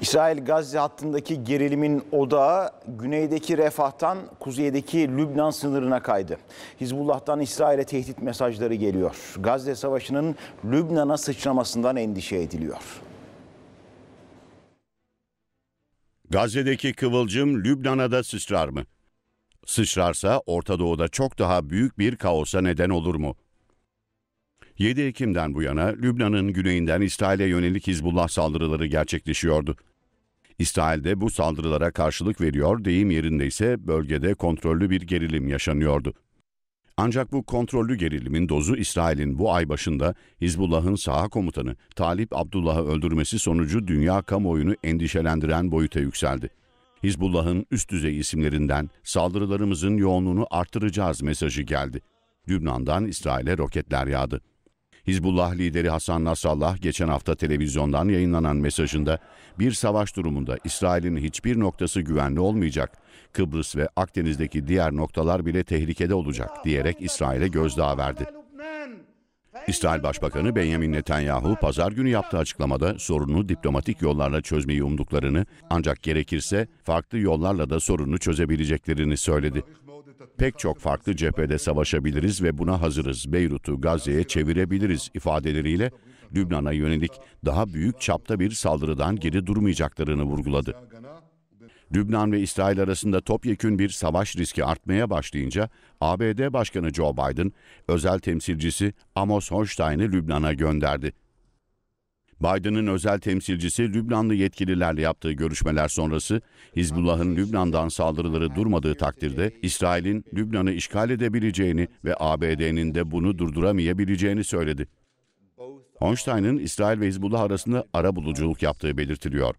İsrail Gazze hattındaki gerilimin odağı güneydeki Refah'tan kuzeydeki Lübnan sınırına kaydı. Hizbullah'tan İsrail'e tehdit mesajları geliyor. Gazze Savaşı'nın Lübnan'a sıçramasından endişe ediliyor. Gazze'deki kıvılcım Lübnan'a da sıçrar mı? Sıçrarsa Orta Doğu'da çok daha büyük bir kaosa neden olur mu? 7 Ekim'den bu yana Lübnan'ın güneyinden İsrail'e yönelik Hizbullah saldırıları gerçekleşiyordu. İsrail de bu saldırılara karşılık veriyor, deyim yerinde ise bölgede kontrollü bir gerilim yaşanıyordu. Ancak bu kontrollü gerilimin dozu İsrail'in bu ay başında Hizbullah'ın saha komutanı Talip Abdullah'ı öldürmesi sonucu dünya kamuoyunu endişelendiren boyuta yükseldi. Hizbullah'ın üst düzey isimlerinden saldırılarımızın yoğunluğunu artıracağız mesajı geldi. Lübnan'dan İsrail'e roketler yağdı. Hizbullah lideri Hasan Nasrallah geçen hafta televizyondan yayınlanan mesajında bir savaş durumunda İsrail'in hiçbir noktası güvenli olmayacak, Kıbrıs ve Akdeniz'deki diğer noktalar bile tehlikede olacak diyerek İsrail'e gözdağı verdi. İsrail Başbakanı Benjamin Netanyahu pazar günü yaptığı açıklamada sorunu diplomatik yollarla çözmeyi umduklarını ancak gerekirse farklı yollarla da sorunu çözebileceklerini söyledi pek çok farklı cephede savaşabiliriz ve buna hazırız. Beyrut'u Gazze'ye çevirebiliriz ifadeleriyle Lübnan'a yönelik daha büyük çapta bir saldırıdan geri durmayacaklarını vurguladı. Lübnan ve İsrail arasında topyekün bir savaş riski artmaya başlayınca ABD Başkanı Joe Biden özel temsilcisi Amos Hochstein'i Lübnan'a gönderdi. Biden'ın özel temsilcisi Lübnanlı yetkililerle yaptığı görüşmeler sonrası Hizbullah'ın Lübnan'dan saldırıları durmadığı takdirde İsrail'in Lübnan'ı işgal edebileceğini ve ABD'nin de bunu durduramayabileceğini söyledi. Einstein'ın İsrail ve Hizbullah arasında ara buluculuk yaptığı belirtiliyor.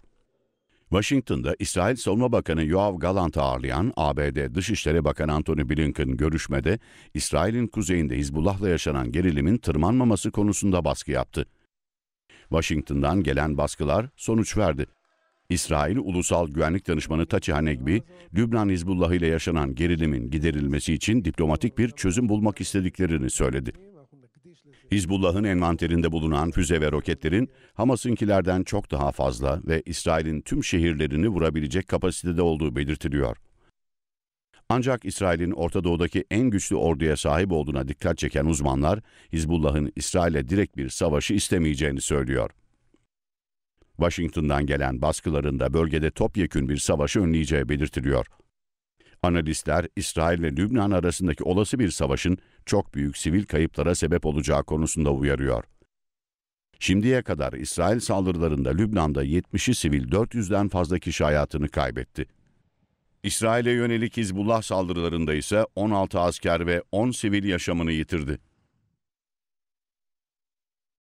Washington'da İsrail Savunma Bakanı Yoav Galant'ı ağırlayan ABD Dışişleri Bakanı Antony Blinken görüşmede İsrail'in kuzeyinde Hizbullah'la yaşanan gerilimin tırmanmaması konusunda baskı yaptı. Washington'dan gelen baskılar sonuç verdi. İsrail Ulusal Güvenlik Danışmanı Taçi Hanegbi, Lübnan Hizbullah ile yaşanan gerilimin giderilmesi için diplomatik bir çözüm bulmak istediklerini söyledi. Hizbullah'ın envanterinde bulunan füze ve roketlerin Hamas'ınkilerden çok daha fazla ve İsrail'in tüm şehirlerini vurabilecek kapasitede olduğu belirtiliyor. Ancak İsrail'in Orta Doğu'daki en güçlü orduya sahip olduğuna dikkat çeken uzmanlar, Hizbullah'ın İsrail'e direkt bir savaşı istemeyeceğini söylüyor. Washington'dan gelen baskılarında bölgede topyekün bir savaşı önleyeceği belirtiliyor. Analistler, İsrail ve Lübnan arasındaki olası bir savaşın çok büyük sivil kayıplara sebep olacağı konusunda uyarıyor. Şimdiye kadar İsrail saldırılarında Lübnan'da 70'i sivil 400'den fazla kişi hayatını kaybetti. İsrail'e yönelik Hizbullah saldırılarında ise 16 asker ve 10 sivil yaşamını yitirdi.